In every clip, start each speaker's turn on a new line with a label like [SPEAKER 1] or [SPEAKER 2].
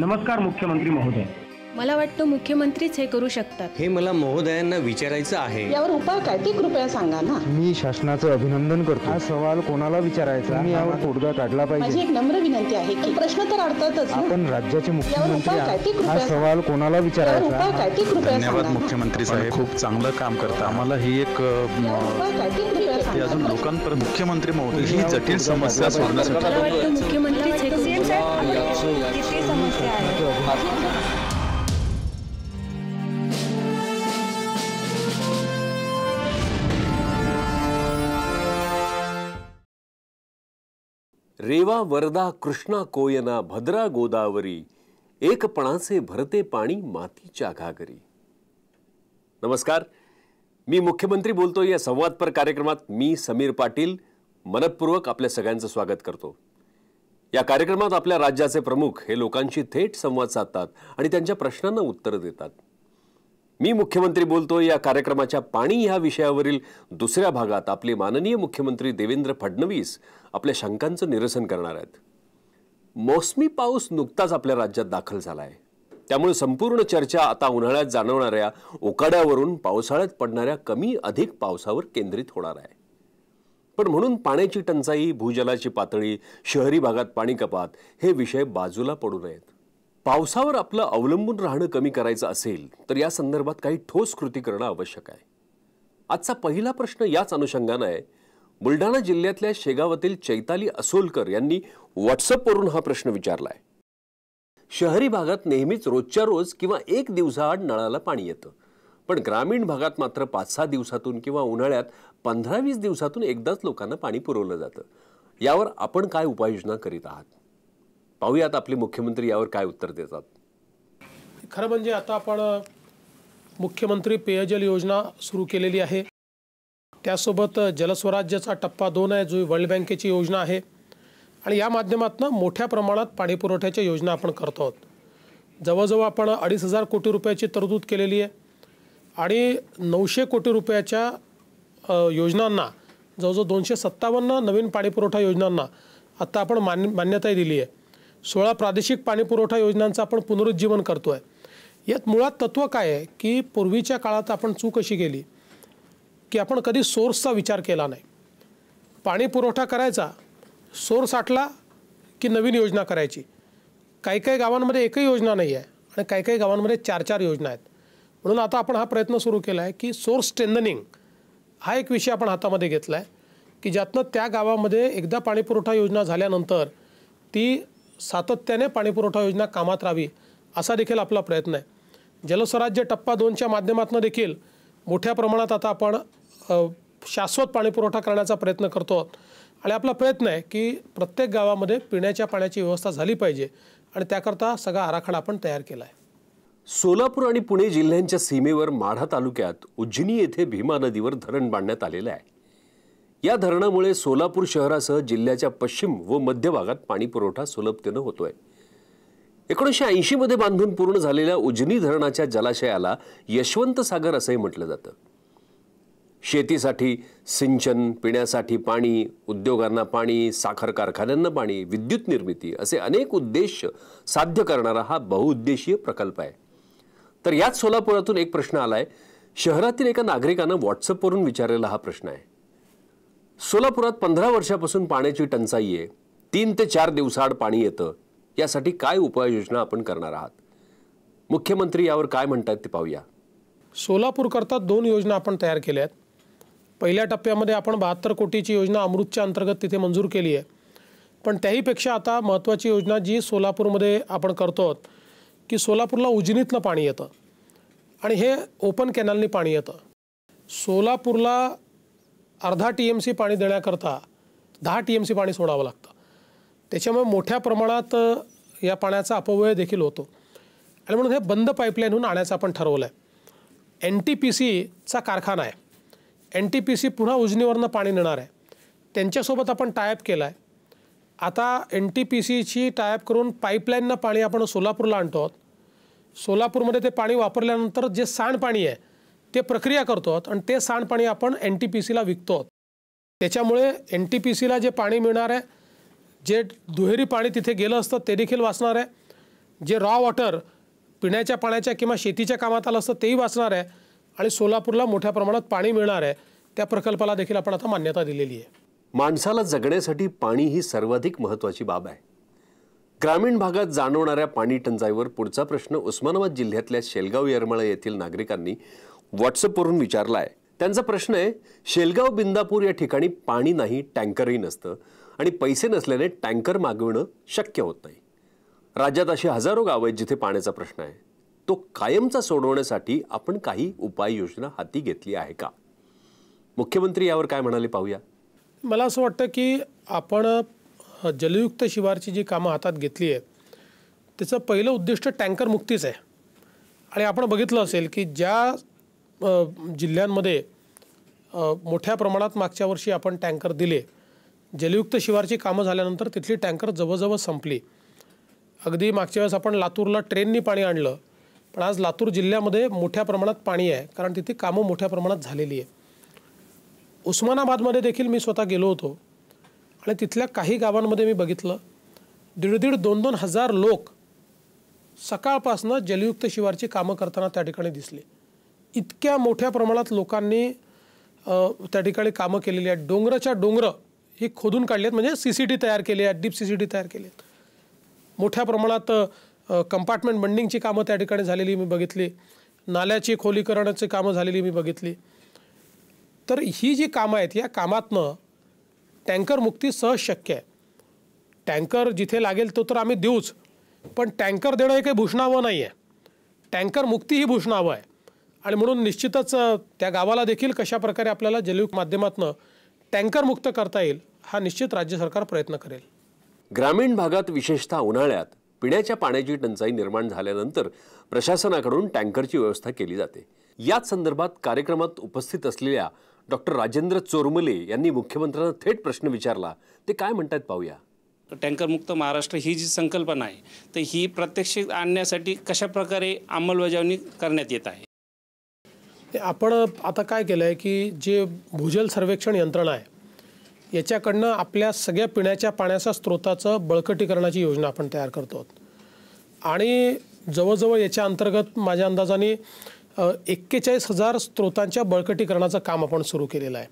[SPEAKER 1] नमस्कार मुख्यमंत्री महोदय मला वाटतं मुख्यमंत्रीच हे करू शकतात हे मला महोदयांना विचारायचं आहे यावर उपाय काय ते कृपया सांगा ना
[SPEAKER 2] मी शासनाचं अभिनंदन करतो हा सवाल कोणाला विचारायचा मी यावर तोडगा काढला पाहिजे एक नम्र विनंती आहे की प्रश्न तर अडतातच आपण राज्याचे मुख्यमंत्री हा सवाल कोणाला विचारायचा काय धन्यवाद मुख्यमंत्री साहेब खूप चांगलं काम करता आम्हाला ही एक अजून लोकांपर्यंत मुख्यमंत्री महोदय ही जटिल समस्या सोडण्यासाठी
[SPEAKER 1] मुख्यमंत्री रेवा वरदा कृष्णा कोयना भद्रा गोदावरी एकपणाचे भरते पाणी मातीच्या घागरी नमस्कार मी मुख्यमंत्री बोलतो या संवाद पर कार्यक्रमात मी समीर पाटील मनपूर्वक आपल्या सगळ्यांचं स्वागत करतो या कार्यक्रमात आपल्या राज्याचे प्रमुख हे लोकांशी थेट संवाद साधतात आणि त्यांच्या प्रश्नांना उत्तरं देतात मी मुख्यमंत्री बोलतो या कार्यक्रमाच्या पाणी ह्या विषयावरील दुसऱ्या भागात आपले माननीय मुख्यमंत्री देवेंद्र फडणवीस आपल्या शंकांचं निरसन करणार आहेत मौसमी पाऊस नुकताच आपल्या राज्यात दाखल झाला आहे त्यामुळे संपूर्ण चर्चा आता उन्हाळ्यात जाणवणाऱ्या उकाड्यावरून पावसाळ्यात पडणाऱ्या कमी अधिक पावसावर केंद्रित होणार आहे पण म्हणून पाण्याची टंचाई भूजलाची पातळी शहरी भागात पाणी कपात हे विषय बाजूला पडू नयेत पावसावर आपलं अवलंबून राहणं कमी करायचं असेल तर या संदर्भात काही ठोस कृती करणं आवश्यक आहे आजचा पहिला प्रश्न याच अनुषंगानं आहे बुलढाणा जिल्ह्यातल्या शेगावातील चैताली असोलकर यांनी व्हॉट्सअपवरून हा प्रश्न विचारलाय शहरी भागात नेहमीच रोजच्या रोज किंवा एक दिवसाआड नळाला पाणी येतं पण ग्रामीण भागात मात्र पाच सहा दिवसातून किंवा उन्हाळ्यात पंधरा वीस दिवसातून एकदाच लोकांना पाणी पुरवलं जातं यावर आपण काय उपाययोजना करीत आहात पाहूयात आपले मुख्यमंत्री यावर काय उत्तर देतात
[SPEAKER 2] खरं म्हणजे आता आपण मुख्यमंत्री पेयजल योजना सुरू केलेली आहे त्यासोबत जलस्वराज्याचा टप्पा दोन आहे जो वर्ल्ड बँकेची योजना आहे आणि या माध्यमातून मोठ्या प्रमाणात पाणीपुरवठ्याच्या योजना आपण करतो आहोत जवळजवळ आपण अडीच हजार कोटी रुपयाची तरतूद केलेली आहे आणि नऊशे कोटी रुपयाच्या योजनांना जवळजवळ दोनशे सत्तावन्न नवीन पाणीपुरवठा योजनांना आत्ता आपण मान्य मान्यताही दिली आहे सोळा प्रादेशिक पाणीपुरवठा योजनांचं आपण पुनरुज्जीवन करतो आहे यात मुळात तत्त्व काय आहे की पूर्वीच्या काळात आपण चूक अशी केली की आपण कधी सोर्सचा विचार केला नाही पाणी पुरवठा करायचा सोर्स आटला की नवीन योजना करायची काही काही गावांमध्ये एकही योजना नाही आहे आणि काही काही गावांमध्ये चार चार योजना आहेत म्हणून आता आपण हा प्रयत्न सुरू केला आहे की सोर्स स्ट्रेंथनिंग हा एक विषय आपण हातामध्ये घेतला आहे की ज्यातनं त्या गावामध्ये एकदा पाणीपुरवठा योजना झाल्यानंतर ती सातत्याने पाणीपुरवठा योजना कामात राहावी असा देखील आपला प्रयत्न आहे जलस्वराज्य टप्पा दोनच्या माध्यमातून देखील मोठ्या प्रमाणात आता आपण शाश्वत पाणीपुरवठा करण्याचा प्रयत्न करतो आणि आपला प्रयत्न आहे की प्रत्येक गावामध्ये पिण्याच्या पाण्याची व्यवस्था झाली पाहिजे आणि त्याकरता सगळा आराखडा आपण तयार केला आहे
[SPEAKER 1] सोलापूर आणि पुणे जिल्ह्यांच्या सीमेवर माढा तालुक्यात उज्जनी येथे भीमा नदीवर धरण बांधण्यात आलेलं आहे या धरणामुळे सोलापूर शहरासह जिल्ह्याच्या पश्चिम व मध्य भागात पाणी पुरवठा सुलभतेनं होतोय एकोणीसशे ऐंशीमध्ये बांधून पूर्ण झालेल्या उजनी धरणाच्या जलाशयाला यशवंत सागर असंही म्हटलं जातं शेतीसाठी सिंचन पिण्यासाठी पाणी उद्योगांना पाणी साखर कारखान्यांना पाणी विद्युत निर्मिती असे अनेक उद्देश साध्य करणारा हा बहुउद्देशीय प्रकल्प आहे तर याच सोलापुरातून एक प्रश्न आलाय शहरातील एका नागरिकानं व्हॉट्सअपवरून विचारलेला हा प्रश्न आहे सोलापुरात पंधरा वर्षापासून पाण्याची टंचाई आहे तीन ते चार दिवसाआड पाणी येतं यासाठी काय उपाययोजना आपण करणार आहात मुख्यमंत्री यावर काय म्हणतात ते पाहूया
[SPEAKER 2] सोलापूरकरता दोन योजना आपण तयार केल्या आहेत पहिल्या टप्प्यामध्ये आपण बहात्तर कोटीची योजना अमृतच्या अंतर्गत तिथे मंजूर केली आहे पण त्याहीपेक्षा आता महत्त्वाची योजना जी सोलापूरमध्ये आपण करतो की सोलापूरला उजनीतलं पाणी येतं आणि हे ओपन कॅनलनी पाणी येतं सोलापूरला अर्धा टी एम सी पाणी देण्याकरता दहा टी एम सी पाणी सोडावं लागतं त्याच्यामुळे मोठ्या प्रमाणात या पाण्याचा अपव्यय देखील होतो आणि म्हणून हे बंद पाईपलाईनहून आणायचं आपण ठरवलं आहे एन टी पी सीचा कारखाना आहे एन टी पी सी पुन्हा उजनीवरनं पाणी नेणार आहे त्यांच्यासोबत आपण टायअप केला आहे आता एन टी पी सीची टायअप करून पाईपलाईननं पाणी आपण सोलापूरला आणतो आहोत सोलापूरमध्ये ते पाणी वापरल्यानंतर जे सांडपाणी आहे ते प्रक्रिया करतो आणि ते सांडपाणी आपण एन टी पी सीला विकतो आहोत त्याच्यामुळे एन टी पी सीला जे पाणी मिळणार आहे जे दुहेरी पाणी तिथे गेलं असतं ते देखील वाचणार आहे जे रॉ वॉटर पिण्याच्या पाण्याच्या किंवा शेतीच्या कामात आलं असतं तेही वाचणार आहे आणि सोलापूरला मोठ्या प्रमाणात पाणी मिळणार आहे त्या प्रकल्पाला देखील आपण आता मान्यता दिलेली आहे
[SPEAKER 1] माणसाला जगण्यासाठी पाणी ही सर्वाधिक महत्त्वाची बाब आहे ग्रामीण भागात जाणवणाऱ्या पाणी टंचाईवर पुढचा प्रश्न उस्मानाबाद जिल्ह्यातल्या शेलगाव येरमाळा येथील नागरिकांनी व्हॉट्सअपवरून विचारला आहे त्यांचा प्रश्न आहे शेलगाव बिंदापूर या ठिकाणी पाणी नाही टँकरही नसतं आणि पैसे नसल्याने टँकर मागविणं शक्य होत नाही राज्यात अशी हजारो गावं आहेत जिथे पाण्याचा प्रश्न आहे तो कायमचा सोडवण्यासाठी आपण काही उपाययोजना हाती घेतली आहे का मुख्यमंत्री यावर काय म्हणाले पाहूया
[SPEAKER 2] मला असं वाटतं की आपण जलयुक्त शिवारची जी कामं हातात घेतली आहेत त्याचं पहिलं उद्दिष्ट टँकर मुक्तीच आहे आणि आपण बघितलं असेल की ज्या जिल्ह्यांमध्ये मोठ्या प्रमाणात मागच्या वर्षी आपण टँकर दिले जलयुक्त शिवारची कामं झाल्यानंतर तिथली टँकर जवळजवळ संपली अगदी मागच्या वेळेस आपण लातूरला ट्रेननी पाणी आणलं पण आज लातूर जिल्ह्यामध्ये मोठ्या प्रमाणात पाणी आहे कारण तिथे कामं मोठ्या प्रमाणात झालेली आहे उस्मानाबादमध्ये देखील मी स्वतः गेलो होतो आणि तिथल्या काही गावांमध्ये मी बघितलं दीड दीड दोन दोन हजार लोक सकाळपासनं जलयुक्त शिवारची कामं करताना त्या ठिकाणी दिसले इतक्या मोठ्या प्रमाणात लोकांनी त्या ठिकाणी कामं केलेली आहेत डोंगराच्या डोंगरं ही खोदून काढली आहेत म्हणजे सी सी टी तयार केली आहेत डीप सी सी टी तयार केली आहेत मोठ्या प्रमाणात कंपार्टमेंट बंडिंगची कामं त्या ठिकाणी झालेली मी बघितली नाल्याची खोलीकरणाची कामं झालेली मी बघितली तर ही जी कामं आहेत या कामातनं टँकर मुक्ती सहज शक्य आहे टँकर जिथे लागेल तो तर आम्ही देऊच पण टँकर देणं हे काही भूषणावं नाही आहे टँकर मुक्ती ही भूषणावं आहे आणि म्हणून निश्चितच त्या गावाला देखील कशाप्रकारे आपल्याला जलयुक्त माध्यमातून टँकर मुक्त करता येईल हा निश्चित राज्य सरकार प्रयत्न करेल
[SPEAKER 1] ग्रामीण भागात विशेषतः उन्हाळ्यात पिण्याच्या पाण्याची टंचाई निर्माण झाल्यानंतर प्रशासनाकडून टँकरची व्यवस्था केली जाते याच संदर्भात कार्यक्रमात उपस्थित असलेल्या डॉक्टर राजेंद्र चोरमले यांनी मुख्यमंत्र्यांना थेट प्रश्न विचारला ते काय म्हणतात पाहूया टँकरमुक्त महाराष्ट्र ही जी संकल्पना आहे तर ही प्रत्यक्ष आणण्यासाठी कशाप्रकारे अंमलबजावणी करण्यात येत आहे
[SPEAKER 2] आपण आता काय केलं आहे की जे भूजल सर्वेक्षण यंत्रणा आहे याच्याकडनं आपल्या सगळ्या पिण्याच्या पाण्याच्या स्रोताचं बळकटीकरणाची योजना आपण तयार करतो आणि जवळजवळ याच्या अंतर्गत माझ्या अंदाजाने एक्केचाळीस हजार स्त्रोतांच्या बळकटीकरणाचं काम आपण सुरू केलेलं आहे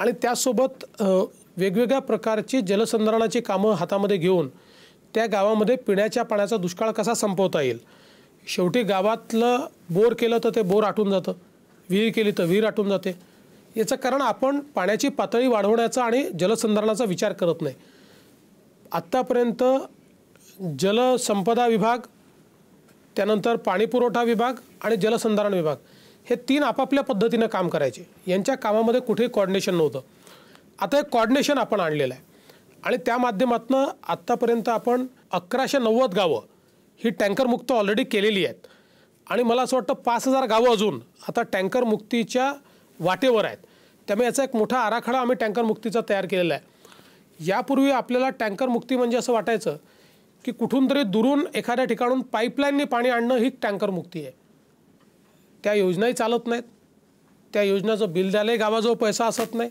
[SPEAKER 2] आणि त्यासोबत वेगवेगळ्या प्रकारची जलसंधारणाची कामं हातामध्ये घेऊन त्या गावामध्ये पिण्याच्या पाण्याचा दुष्काळ कसा संपवता येईल शेवटी गावातलं बोर केलं तर ते बोर आटून जातं विहीर केली तर विहीर आटून जाते याचं कारण आपण पाण्याची पातळी वाढवण्याचा आणि जलसंधारणाचा विचार करत नाही आत्तापर्यंत जलसंपदा विभाग त्यानंतर पाणीपुरवठा विभाग आणि जलसंधारण विभाग हे तीन आपापल्या पद्धतीनं काम करायचे यांच्या कामामध्ये कुठेही कॉर्डिनेशन नव्हतं आता एक कॉर्डिनेशन आपण आणलेलं आहे आणि त्या माध्यमातून आत्तापर्यंत आपण अकराशे नव्वद गावं ही टँकरमुक्त ऑलरेडी केलेली आहेत आणि मला असं वाटतं पाच हजार गावं अजून आता टँकर मुक्तीच्या वाटेवर आहेत त्यामुळे याचा एक मोठा आराखडा आम्ही टँकर मुक्तीचा तयार केलेला आहे यापूर्वी आपल्याला टँकरमुक्ती म्हणजे असं वाटायचं की कुठून तरी दुरून एखाद्या ठिकाणून पाईपलाईनने पाणी आणणं ही टँकर मुक्ती आहे त्या योजनाही चालत नाहीत त्या योजनाचं बिल द्यायलाही गावाजवळ पैसा असत नाही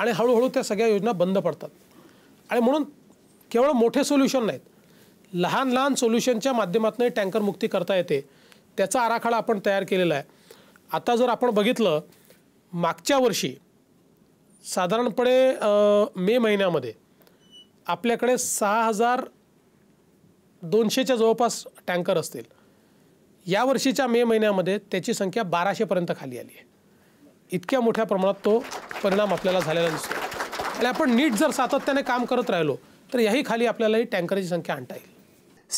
[SPEAKER 2] आणि हळूहळू त्या सगळ्या योजना बंद पडतात आणि म्हणून केवळ मोठे सोल्युशन नाहीत लहान लहान सोल्युशनच्या माध्यमातूनही टँकर मुक्ती करता येते त्याचा आराखडा आपण तयार केलेला आहे आता जर आपण बघितलं मागच्या वर्षी साधारणपणे मे महिन्यामध्ये आपल्याकडे सहा हजार दोनशेच्या जवळपास टँकर असतील या वर्षीच्या मे महिन्यामध्ये त्याची संख्या बाराशेपर्यंत खाली आली आहे इतक्या मोठ्या प्रमाणात तो परिणाम आपल्याला झालेला दिसतो आणि आपण नीट जर सातत्याने काम करत राहिलो तर याही खाली आपल्याला ही टँकरची संख्या आणता येईल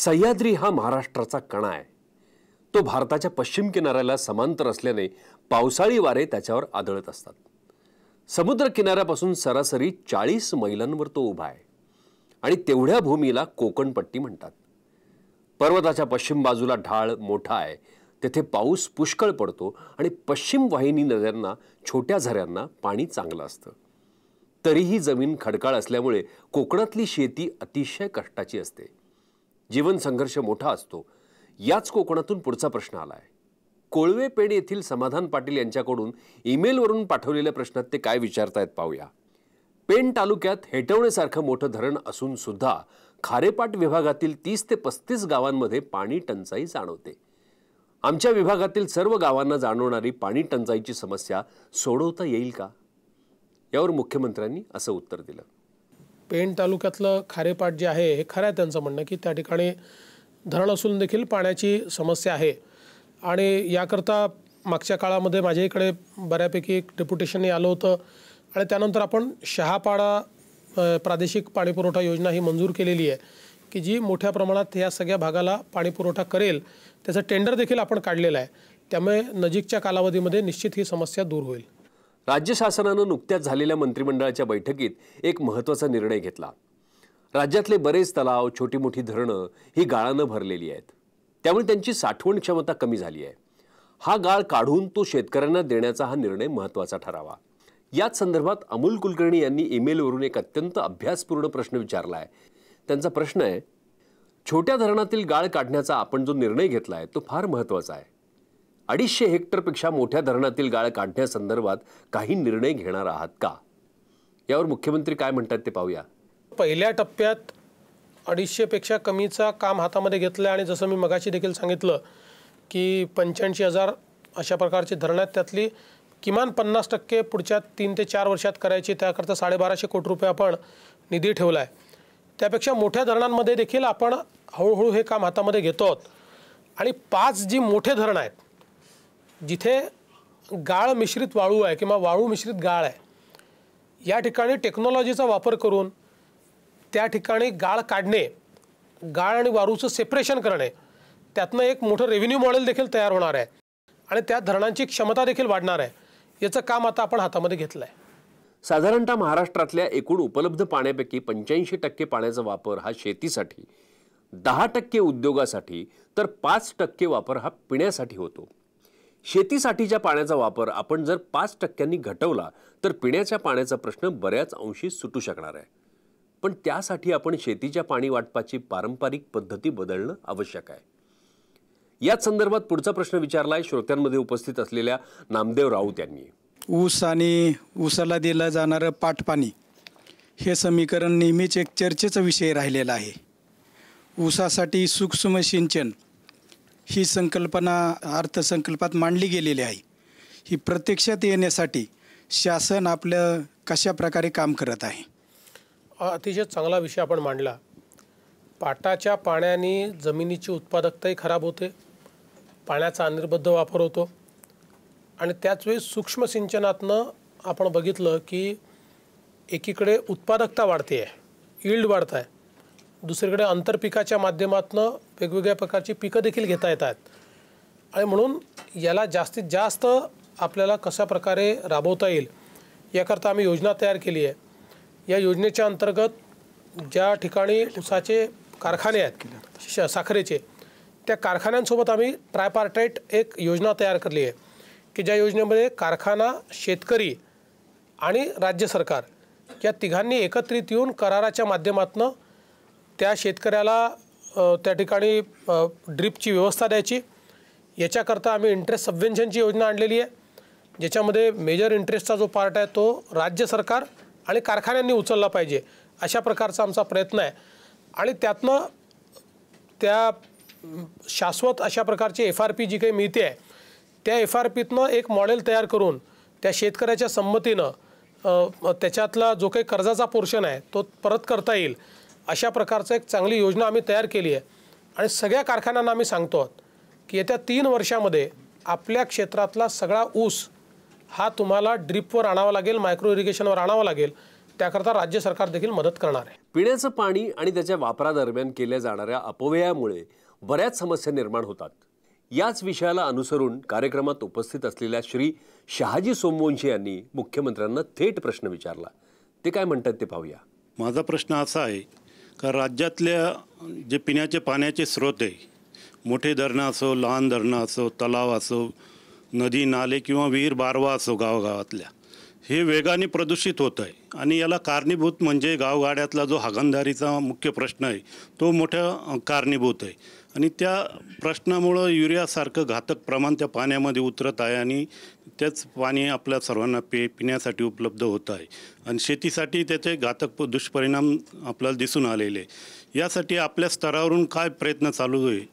[SPEAKER 1] सह्याद्री हा महाराष्ट्राचा कणा आहे तो भारताच्या पश्चिम किनाऱ्याला समांतर असल्याने पावसाळी वारे त्याच्यावर आदळत असतात समुद्र किनाऱ्यापासून सरासरी चाळीस मैलांवर तो उभा आहे आणि तेवढ्या भूमीला कोकणपट्टी म्हणतात पर्वताच्या पश्चिम बाजूला ढाळ मोठा आहे तेथे पाऊस पुष्कळ पडतो आणि पश्चिम वाहिनी नद्यांना छोट्या झऱ्यांना पाणी चांगलं असतं तरीही जमीन खडकाळ असल्यामुळे कोकणातली शेती अतिशय कष्टाची असते जीवन संघर्ष मोठा असतो याच कोकणातून पुढचा प्रश्न आला आहे कोळवे पेण येथील समाधान पाटील यांच्याकडून ईमेलवरून पाठवलेल्या प्रश्नात ते काय विचारतायत पाहूया पेण तालुक्यात हेटवण्यासारखं मोठं धरण असून सुद्धा खारेपाट विभागातील तीस ते पस्तीस गावांमध्ये पाणी टंचाई जाणवते आमच्या विभागातील सर्व गावांना जाणवणारी पाणी टंचाईची समस्या सोडवता येईल का यावर मुख्यमंत्र्यांनी असं उत्तर दिलं
[SPEAKER 2] पेण तालुक्यातलं खारेपाट जे आहे हे खरं आहे त्यांचं म्हणणं की त्या ठिकाणी धरण असून देखील पाण्याची समस्या आहे आणि याकरता मागच्या काळामध्ये माझ्या इकडे बऱ्यापैकी एक डेप्युटेशनही आलं होतं आणि त्यानंतर आपण शहापाडा प्रादेशिक पाणीपुरवठा योजना ही मंजूर केलेली आहे की जी मोठ्या प्रमाणात या सगळ्या भागाला पाणीपुरवठा करेल त्याचं टेंडर देखील आपण काढलेलं आहे त्यामुळे नजीकच्या कालावधीमध्ये निश्चित ही समस्या दूर होईल
[SPEAKER 1] राज्य शासनानं नुकत्याच झालेल्या मंत्रिमंडळाच्या बैठकीत एक महत्त्वाचा निर्णय घेतला राज्यातले बरेच तलाव छोटी मोठी धरणं ही गाळानं भरलेली आहेत त्यामुळे त्यांची साठवण क्षमता कमी झाली आहे हा गाळ काढून तो शेतकऱ्यांना देण्याचा हा निर्णय महत्त्वाचा ठरावा याच संदर्भात अमोल कुलकर्णी यांनी ईमेलवरून एक अत्यंत अभ्यासपूर्ण प्रश्न विचारला आहे त्यांचा प्रश्न आहे छोट्या धरणातील गाळ काढण्याचा आपण जो निर्णय घेतला आहे तो फार महत्त्वाचा आहे अडीचशे हेक्टरपेक्षा मोठ्या धरणातील गाळ काढण्यासंदर्भात काही निर्णय घेणार आहात का यावर मुख्यमंत्री काय म्हणतात ते पाहूया
[SPEAKER 2] पहिल्या टप्प्यात अडीचशेपेक्षा कमीचा काम हातामध्ये घेतलं आणि जसं मी मगाशी देखील सांगितलं की पंच्याऐंशी हजार अशा प्रकारची धरणात त्यातली किमान पन्नास टक्के पुढच्या तीन ते चार वर्षात करायची त्याकरता साडेबाराशे कोटी रुपये आपण निधी ठेवला आहे त्यापेक्षा मोठ्या धरणांमध्ये देखील आपण हळूहळू हे काम हातामध्ये घेतो आहोत आणि पाच जी मोठे धरणं आहेत जिथे गाळ मिश्रित वाळू आहे किंवा वाळू मिश्रित गाळ आहे या ठिकाणी टेक्नॉलॉजीचा वापर करून त्या ठिकाणी गाळ काढणे गाळ आणि वाळूचं सेपरेशन करणे त्यातनं एक मोठं रेव्हेन्यू मॉडेल देखील तयार होणार आहे आणि त्या धरणांची क्षमता देखील वाढणार आहे याचं
[SPEAKER 1] काम आता आपण हातामध्ये घेतलं आहे साधारणतः महाराष्ट्रातल्या एकूण उपलब्ध पाण्यापैकी पंच्याऐंशी टक्के पाण्याचा वापर हा शेतीसाठी दहा टक्के उद्योगासाठी तर पाच टक्के वापर हा पिण्यासाठी होतो शेतीसाठीच्या पाण्याचा वापर आपण जर पाच टक्क्यांनी घटवला तर पिण्याच्या पाण्याचा प्रश्न बऱ्याच अंशी सुटू शकणार आहे पण त्यासाठी आपण शेतीच्या पाणी वाटपाची पारंपरिक पद्धती बदलणं आवश्यक आहे याच संदर्भात पुढचा प्रश्न विचारला आहे श्रोत्यांमध्ये उपस्थित असलेल्या नामदेव राऊत यांनी
[SPEAKER 2] ऊस आणि ऊसाला दिलं जाणारं पाटपाणी हे समीकरण नेहमीच एक चर्चेचा विषय राहिलेला आहे ऊसासाठी सूक्ष्म सिंचन ही संकल्पना अर्थसंकल्पात मांडली गेलेली आहे ही प्रत्यक्षात येण्यासाठी शासन आपलं कशा प्रकारे काम करत आहे अतिशय चांगला विषय आपण मांडला पाटाच्या पाण्याने जमिनीची उत्पादकताही खराब होते पाण्याचा अनिर्बद्ध वापर होतो आणि त्याचवेळी सूक्ष्म सिंचनातनं आपण बघितलं की एकीकडे उत्पादकता वाढते आहे ईल्ड वाढत आहे दुसरीकडे आंतरपिकाच्या माध्यमातून वेगवेगळ्या प्रकारची पिकं देखील घेता येत आहेत आणि म्हणून याला जास्तीत जास्त आपल्याला कशा प्रकारे राबवता येईल याकरता आम्ही योजना तयार केली आहे या योजनेच्या अंतर्गत ज्या ठिकाणी उसाचे कारखाने आहेत श साखरेचे त्या कारखान्यांसोबत आम्ही ट्रायपार्टाईट एक योजना तयार करली आहे की ज्या योजनेमध्ये कारखाना शेतकरी आणि राज्य सरकार या तिघांनी एकत्रित येऊन कराराच्या माध्यमातून त्या शेतकऱ्याला त्या ठिकाणी ड्रीपची व्यवस्था द्यायची याच्याकरता आम्ही इंटरेस्ट सबवेन्शनची योजना आणलेली आहे ज्याच्यामध्ये मेजर इंटरेस्टचा जो पार्ट आहे तो राज्य सरकार आणि कारखान्यांनी उचलला पाहिजे अशा प्रकारचा आमचा प्रयत्न आहे आणि त्यातनं त्या शाश्वत अशा प्रकारची एफ आर पी जी काही मिळते आहे त्या एफ आर पीतनं एक मॉडेल तयार करून त्या शेतकऱ्याच्या संमतीनं त्याच्यातला जो काही कर्जाचा पोर्शन आहे तो परत करता येईल अशा प्रकारचं एक चांगली योजना आम्ही तयार केली आहे आणि सगळ्या कारखान्यांना आम्ही सांगतो आहोत की येत्या तीन वर्षामध्ये आपल्या क्षेत्रातला सगळा ऊस हा तुम्हाला ड्रीपवर आणावा लागेल मायक्रो इरिगेशनवर आणावा लागेल त्याकरता राज्य सरकार देखील मदत करणार आहे
[SPEAKER 1] पिण्याचं पाणी आणि त्याच्या वापरादरम्यान केल्या जाणाऱ्या अपव्ययामुळे बऱ्याच समस्या निर्माण होतात याच विषयाला अनुसरून कार्यक्रमात उपस्थित असलेल्या श्री शहाजी सोमवंशी यांनी मुख्यमंत्र्यांना थेट प्रश्न विचारला ते काय म्हणतात ते पाहूया माझा प्रश्न असा आहे का राज्यातल्या जे पिण्याचे पाण्याचे स्रोत आहे मोठे
[SPEAKER 2] धरणं असो लहान धरणं असो तलाव असो नदी नाले किंवा विहीर बारवा असो गावागावातल्या हे वेगाने प्रदूषित होत आहे आणि याला कारणीभूत म्हणजे गावगाड्यातला जो हागणदारीचा मुख्य प्रश्न आहे तो मोठ्या कारणीभूत आहे आणि त्या प्रश्नामुळं युरियासारखं घातक प्रमाण त्या पाण्यामध्ये उतरत आहे आणि तेच पाणी आपल्या सर्वांना पे पिण्यासाठी उपलब्ध होत आहे आणि शेतीसाठी त्याचे घातक दुष्परिणाम आपल्याला दिसून आलेले यासाठी आपल्या स्तरावरून काय प्रयत्न चालू होईल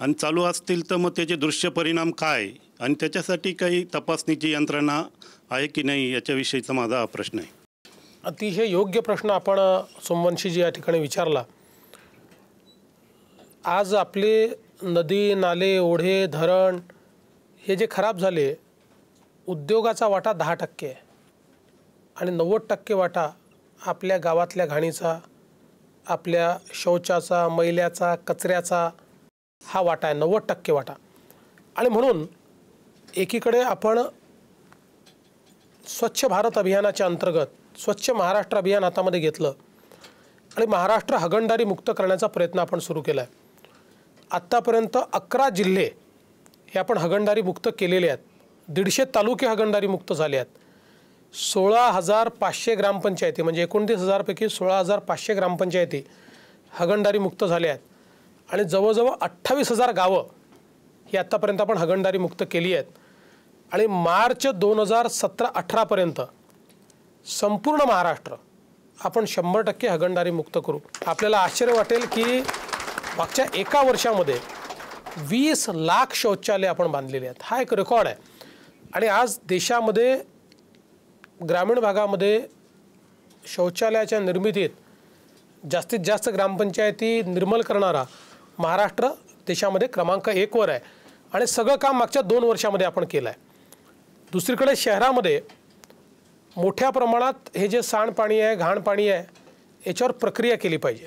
[SPEAKER 2] आणि चालू असतील तर मग त्याचे दृश्य परिणाम काय आणि त्याच्यासाठी काही तपासणीची यंत्रणा आहे की नाही याच्याविषयीचा माझा हा प्रश्न आहे अतिशय योग्य प्रश्न आपण सोमवंशीजी या ठिकाणी विचारला आज आपले नदी नाले ओढे धरण हे जे खराब झाले उद्योगाचा वाटा दहा टक्के आहे आणि नव्वद टक्के वाटा आपल्या गावातल्या घाणीचा आपल्या शौचाचा मैल्याचा कचऱ्याचा हा वाटा आहे नव्वद टक्के वाटा आणि म्हणून एकीकडे आपण स्वच्छ भारत अभियानाच्या अंतर्गत स्वच्छ महाराष्ट्र अभियान हातामध्ये घेतलं आणि महाराष्ट्र हगणदारी मुक्त करण्याचा प्रयत्न आपण सुरू केला आहे आत्तापर्यंत अकरा जिल्हे हे आपण हगणदारी मुक्त केलेले आहेत दीडशे तालुके हगणदारी मुक्त झाले आहेत सोळा हजार पाचशे ग्रामपंचायती म्हणजे एकोणतीस हजारपैकी सोळा हजार पाचशे ग्रामपंचायती हगणदारी मुक्त झाल्या आहेत आणि जवळजवळ अठ्ठावीस हजार गावं ही आत्तापर्यंत आपण हगणदारी मुक्त केली आहेत आणि मार्च दोन हजार सतरा अठरापर्यंत संपूर्ण महाराष्ट्र आपण शंभर टक्के हगणदारी मुक्त करू आपल्याला आश्चर्य वाटेल की मागच्या एका वर्षामध्ये वीस लाख शौचालय आपण बांधलेले आहेत हा एक रेकॉर्ड आहे आणि आज देशामध्ये ग्रामीण भागामध्ये शौचालयाच्या निर्मितीत जास्तीत जास्त ग्रामपंचायती निर्मल करणारा महाराष्ट्र देशामध्ये क्रमांक एकवर आहे आणि सगळं काम मागच्या दोन वर्षामध्ये आपण केलं आहे दुसरीकडे शहरामध्ये मोठ्या प्रमाणात हे जे सांडपाणी आहे घाणपाणी आहे याच्यावर प्रक्रिया केली पाहिजे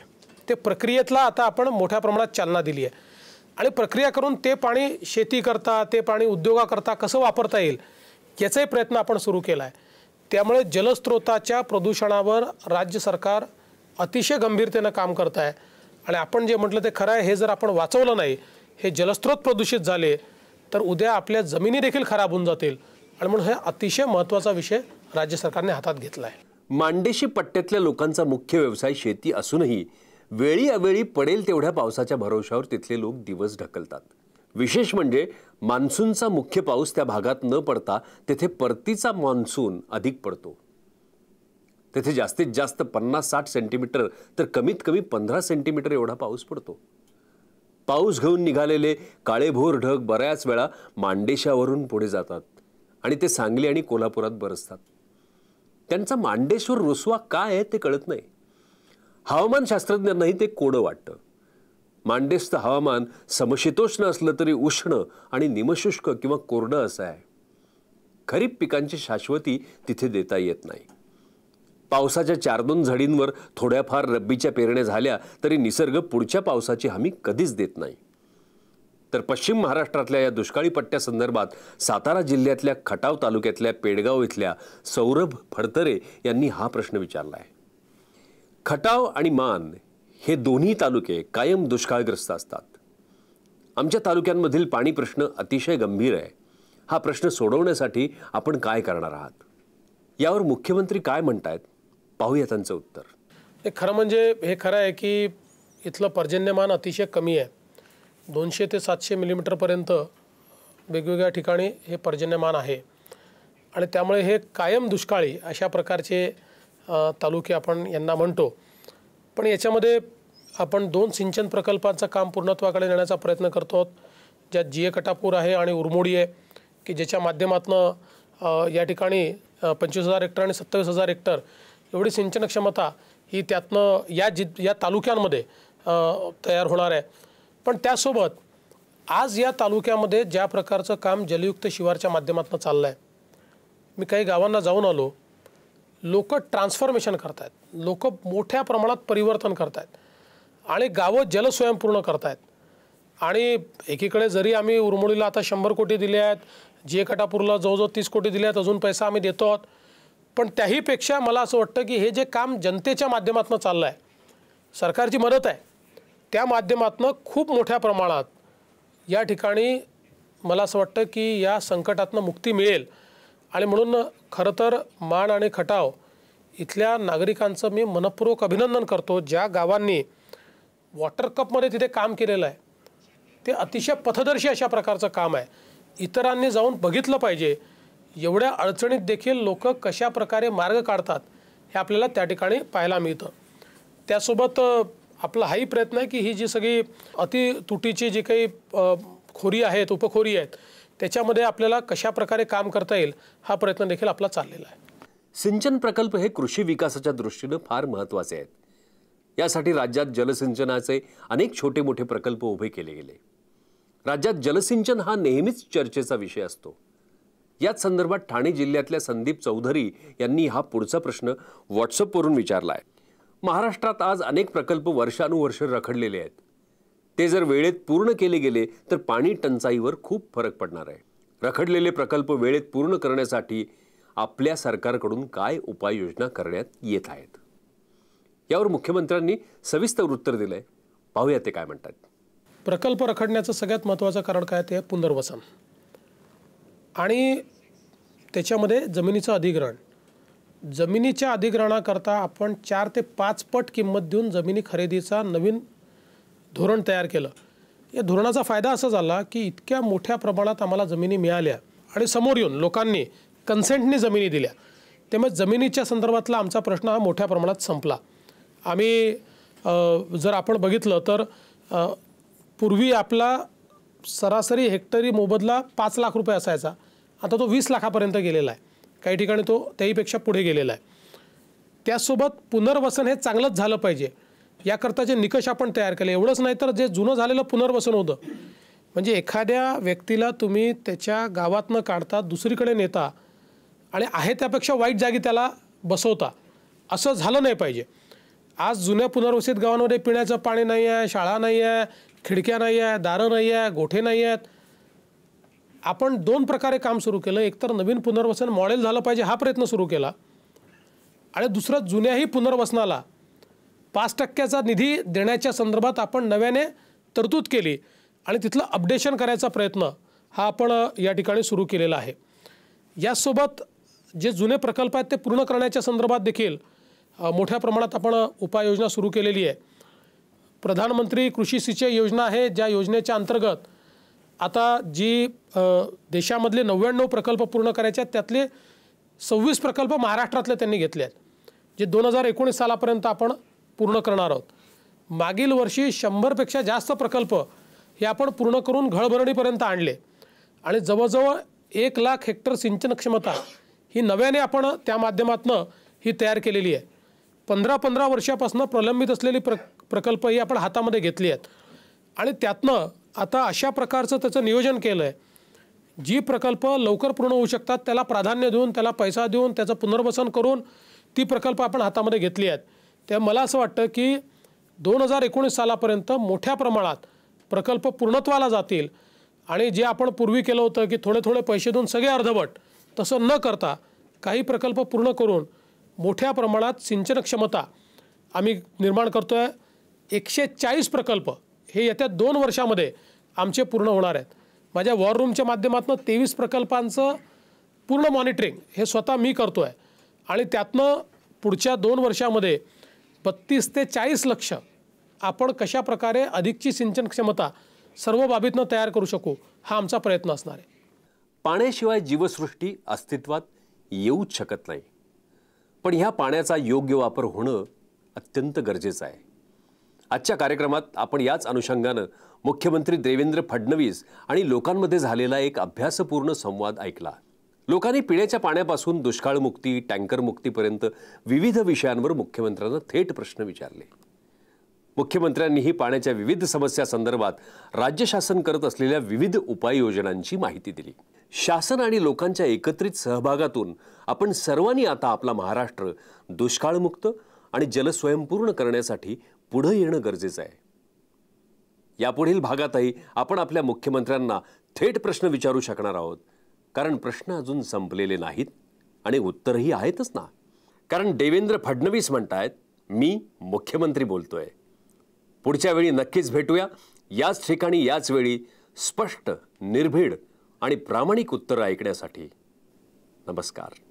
[SPEAKER 2] ते प्रक्रियेतला आता आपण मोठ्या प्रमाणात चालना दिली आहे आणि प्रक्रिया करून ते पाणी शेती करता ते पाणी उद्योगाकरता कसं वापरता येईल याचाही प्रयत्न आपण सुरू केला आहे त्यामुळे जलस्रोताच्या प्रदूषणावर राज्य सरकार अतिशय गंभीरतेनं काम करत आहे आणि आपण जे म्हटलं ते खरं आहे हे जर आपण वाचवलं नाही हे जलस्रोत प्रदूषित झाले तर उद्या आपल्या जमिनी देखील खराब होऊन जातील आणि म्हणून हा अतिशय महत्त्वाचा विषय राज्य सरकारने हातात घेतला आहे
[SPEAKER 1] मांडेशी पट्ट्यातल्या लोकांचा मुख्य व्यवसाय शेती असूनही वेळी अवेळी पडेल तेवढ्या पावसाच्या भरोशावर तिथले लोक दिवस ढकलतात विशेष म्हणजे मान्सूनचा मुख्य पाऊस त्या भागात न पडता तेथे परतीचा मान्सून अधिक पडतो तेथे जास्तीत जास्त पन्नास साठ सेंटीमीटर तर कमीत कमी पंधरा सेंटीमीटर एवढा पाऊस पडतो पाऊस घेऊन निघालेले काळेभोर ढग बऱ्याच वेळा मांडेशावरून पुढे जातात आणि ते सांगली आणि कोल्हापुरात बरसतात त्यांचा मांडेश्वर रुसवा काय आहे ते कळत नाही हवामानशास्त्रज्ञांनाही ते कोडं वाटतं मांडेसचं हवामान समशीतोष्ण असलं तरी उष्ण आणि निमशुष्क किंवा कोरडं असं आहे खरीप पिकांची शाश्वती तिथे देता येत नाही पावसाच्या चार दोन झडींवर थोड्याफार रब्बीच्या पेरण्या झाल्या तरी निसर्ग पुढच्या पावसाची हमी कधीच देत नाही तर पश्चिम महाराष्ट्रातल्या या दुष्काळी पट्ट्यासंदर्भात सातारा जिल्ह्यातल्या खटाव तालुक्यातल्या पेडगाव इथल्या सौरभ फडतरे यांनी हा प्रश्न विचारला आहे खटाव आणि मान हे दोन्ही तालुके कायम दुष्काळग्रस्त असतात आमच्या तालुक्यांमधील पाणी प्रश्न अतिशय गंभीर आहे हा प्रश्न सोडवण्यासाठी आपण काय करणार आहात यावर मुख्यमंत्री काय म्हणतायत पाहूया त्यांचं उत्तर
[SPEAKER 2] खरं म्हणजे हे खरं आहे की इथलं पर्जन्यमान अतिशय कमी आहे दोनशे ते सातशे मिलीमीटरपर्यंत वेगवेगळ्या ठिकाणी हे पर्जन्यमान आहे आणि त्यामुळे हे कायम दुष्काळी अशा प्रकारचे तालुके आपण यांना म्हणतो पण याच्यामध्ये आपण दोन सिंचन प्रकल्पांचं काम पूर्णत्वाकडे नेण्याचा प्रयत्न करतो ज्यात जिए कटापूर आहे आणि उर्मोडी आहे की ज्याच्या माध्यमातून या ठिकाणी पंचवीस हजार हेक्टर आणि सत्तावीस हजार हेक्टर एवढी सिंचन क्षमता ही त्यातनं या जि या तालुक्यांमध्ये तयार होणार आहे पण त्यासोबत आज या तालुक्यामध्ये ज्या प्रकारचं काम जलयुक्त शिवारच्या माध्यमातून चाललं आहे मी काही गावांना जाऊन आलो लोक ट्रान्सफॉर्मेशन करत आहेत लोक मोठ्या प्रमाणात परिवर्तन करत आहेत आणि गावं जलस्वयंपूर्ण करत आहेत आणि एकीकडे जरी आम्ही उरमोडीला आता शंभर कोटी दिले आहेत जे कटापूरला जवळजवळ तीस कोटी दिले आहेत अजून पैसा आम्ही देतो आहोत पण त्याहीपेक्षा मला असं वाटतं की हे जे काम जनतेच्या माध्यमातून चाललं आहे सरकारची मदत आहे त्या माध्यमातून खूप मोठ्या प्रमाणात या ठिकाणी मला असं वाटतं की या संकटातनं मुक्ती मिळेल आणि म्हणून खरं तर माण आणि खटाव इथल्या नागरिकांचं मी मनपूर्वक अभिनंदन करतो ज्या गावांनी वॉटर कपमध्ये तिथे काम केलेलं आहे ते अतिशय पथदर्शी अशा प्रकारचं काम आहे इतरांनी जाऊन बघितलं पाहिजे एवढ्या अडचणीत देखील लोक कशा प्रकारे मार्ग काढतात हे आपल्याला त्या ठिकाणी पाहायला मिळतं त्यासोबत आपला हाही प्रयत्न आहे की ही जी सगळी अति तुटीची जी काही खोरी आहेत उपखोरी आहेत त्याच्यामध्ये आपल्याला कशा प्रकारे काम करता येईल हा प्रयत्न देखील आपला चाललेला
[SPEAKER 1] आहे सिंचन प्रकल्प हे कृषी विकासाच्या दृष्टीनं फार महत्त्वाचे आहेत यासाठी राज्यात जलसिंचनाचे अनेक छोटे मोठे प्रकल्प उभे केले गेले राज्यात जलसिंचन हा नेहमीच चर्चेचा विषय असतो याच संदर्भात ठाणे जिल्ह्यातल्या संदीप चौधरी यांनी हा पुढचा प्रश्न व्हॉट्सअपवरून विचारला आहे महाराष्ट्रात आज अनेक प्रकल्प वर्षानुवर्ष रखडलेले आहेत ते जर वेळेत पूर्ण केले गेले तर पाणी टंचाईवर खूप फरक पडणार आहे रखडलेले प्रकल्प वेळेत पूर्ण करण्यासाठी आपल्या सरकारकडून काय उपाययोजना करण्यात येत आहेत यावर मुख्यमंत्र्यांनी सविस्तर उत्तर दिलं आहे पाहूया ते काय म्हणतात
[SPEAKER 2] प्रकल्प रखडण्याचं सगळ्यात महत्त्वाचं कारण काय ते पुनर्वसन आणि त्याच्यामध्ये जमिनीचं अधिग्रहण जमिनीच्या अधिग्रहणाकरता आपण चार ते पाच पट किंमत देऊन जमिनी खरेदीचा नवीन धोरण तयार केलं या धोरणाचा फायदा असा झाला की इतक्या मोठ्या प्रमाणात आम्हाला जमिनी मिळाल्या आणि समोर येऊन लोकांनी कन्सेंटनी जमिनी दिल्या त्यामुळे जमिनीच्या संदर्भातला आमचा प्रश्न हा मोठ्या प्रमाणात संपला आम्ही जर आपण बघितलं तर पूर्वी आपला सरासरी हेक्टरी मोबदला पाच लाख रुपये असायचा आता तो वीस लाखापर्यंत गेलेला आहे काही ठिकाणी तो त्याहीपेक्षा पुढे गेलेला आहे त्यासोबत पुनर्वसन हे चांगलंच झालं पाहिजे याकरता जे निकष आपण तयार केले एवढंच नाही तर जे जुनं झालेलं पुनर्वसन होतं म्हणजे एखाद्या व्यक्तीला तुम्ही त्याच्या गावातनं काढता दुसरीकडे नेता आणि आहे त्यापेक्षा वाईट जागी त्याला बसवता असं झालं नाही पाहिजे आज जुन्या पुनर्वसित गावांमध्ये पिण्याचं पाणी नाही आहे शाळा नाही आहे खिडक्या नाही आहे दारं नाही आहे गोठे नाही आहेत आपण दोन प्रकारे काम सुरू केलं एकतर नवीन पुनर्वसन मॉडेल झालं पाहिजे हा प्रयत्न सुरू केला आणि दुसरं जुन्याही पुनर्वसनाला पाच टक्क्याचा निधी देण्याच्या संदर्भात आपण नव्याने तरतूद केली आणि तिथलं अपडेशन करायचा प्रयत्न हा आपण या ठिकाणी सुरू केलेला आहे यासोबत जे जुने प्रकल्प आहेत ते पूर्ण करण्याच्या संदर्भात देखील मोठ्या प्रमाणात आपण उपाययोजना सुरू केलेली आहे प्रधानमंत्री कृषी सिंचाई योजना आहे ज्या योजनेच्या अंतर्गत आता जी देशामधले नव्याण्णव प्रकल्प पूर्ण करायचे आहेत त्यातले सव्वीस प्रकल्प महाराष्ट्रातले त्यांनी घेतले आहेत जे दोन हजार एकोणीस सालापर्यंत आपण पूर्ण करणार आहोत मागील वर्षी शंभरपेक्षा जास्त प्रकल्प हे आपण पूर्ण करून घळभरणीपर्यंत आणले आणि जवळजवळ एक लाख हेक्टर सिंचन क्षमता ही नव्याने आपण त्या माध्यमातनं ही तयार केलेली आहे पंधरा पंधरा वर्षापासून प्रलंबित असलेली प्र प्रकल्प ही आपण हातामध्ये घेतली आहेत आणि त्यातनं आता अशा प्रकारचं त्याचं नियोजन केलं आहे जी प्रकल्प लवकर पूर्ण होऊ शकतात त्याला प्राधान्य देऊन त्याला पैसा देऊन त्याचं पुनर्वसन करून ती प्रकल्प आपण हातामध्ये घेतली आहेत त्या मला असं वाटतं की दोन हजार एकोणीस सालापर्यंत मोठ्या प्रमाणात प्रकल्प पूर्णत्वाला जातील आणि जे आपण पूर्वी केलं होतं की थोडे थोडे पैसे देऊन सगळे अर्धवट तसं न करता काही प्रकल्प पूर्ण करून मोठ्या प्रमाणात सिंचन क्षमता आम्ही निर्माण करतो आहे एकशे चाळीस प्रकल्प हे येत्या दोन वर्षामध्ये आमचे पूर्ण होणार आहेत माझ्या वॉर रूमच्या माध्यमातून तेवीस प्रकल्पांचं पूर्ण मॉनिटरिंग हे स्वतः मी करतो आहे आणि त्यातनं पुढच्या दोन वर्षामध्ये बत्तीस ते चाळीस लक्ष आपण कशा प्रकारे अधिकची सिंचन क्षमता सर्व बाबीतनं तयार करू शकू हा आमचा प्रयत्न असणार आहे
[SPEAKER 1] पाण्याशिवाय जीवसृष्टी अस्तित्वात येऊच शकत नाही पण ह्या पाण्याचा योग्य वापर होणं अत्यंत गरजेचं आहे आजच्या कार्यक्रमात आपण याच अनुषंगानं मुख्यमंत्री देवेंद्र फडणवीस आणि लोकांमध्ये झालेला एक अभ्यासपूर्ण संवाद ऐकला लोकांनी पिण्याच्या पाण्यापासून दुष्काळमुक्ती टँकर मुक्तीपर्यंत विविध विषयांवर मुख्यमंत्र्यांना थेट प्रश्न विचारले मुख्यमंत्र्यांनीही पाण्याच्या विविध समस्या संदर्भात राज्य शासन करत असलेल्या विविध उपाययोजनांची माहिती दिली शासन आणि लोकांच्या एकत्रित सहभागातून आपण सर्वांनी आता आपला महाराष्ट्र दुष्काळमुक्त आणि जलस्वयंपूर्ण करण्यासाठी पुढं येणं गरजेचं आहे यापुढील भागातही आपण आपल्या मुख्यमंत्र्यांना थेट प्रश्न विचारू शकणार आहोत कारण प्रश्न अजून संपलेले नाहीत आणि उत्तरही आहेतच ना कारण देवेंद्र फडणवीस आहेत मी मुख्यमंत्री बोलतोय पुढच्या वेळी नक्कीच भेटूया याच ठिकाणी याच वेळी स्पष्ट निर्भीड आणि प्रामाणिक उत्तरं ऐकण्यासाठी नमस्कार